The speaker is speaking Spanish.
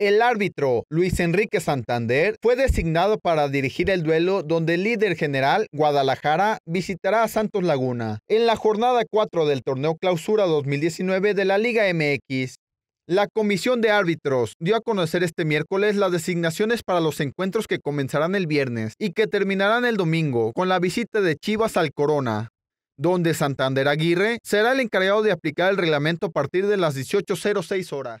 El árbitro Luis Enrique Santander fue designado para dirigir el duelo donde el líder general Guadalajara visitará a Santos Laguna en la jornada 4 del torneo Clausura 2019 de la Liga MX. La Comisión de Árbitros dio a conocer este miércoles las designaciones para los encuentros que comenzarán el viernes y que terminarán el domingo con la visita de Chivas al Corona, donde Santander Aguirre será el encargado de aplicar el reglamento a partir de las 18.06 horas.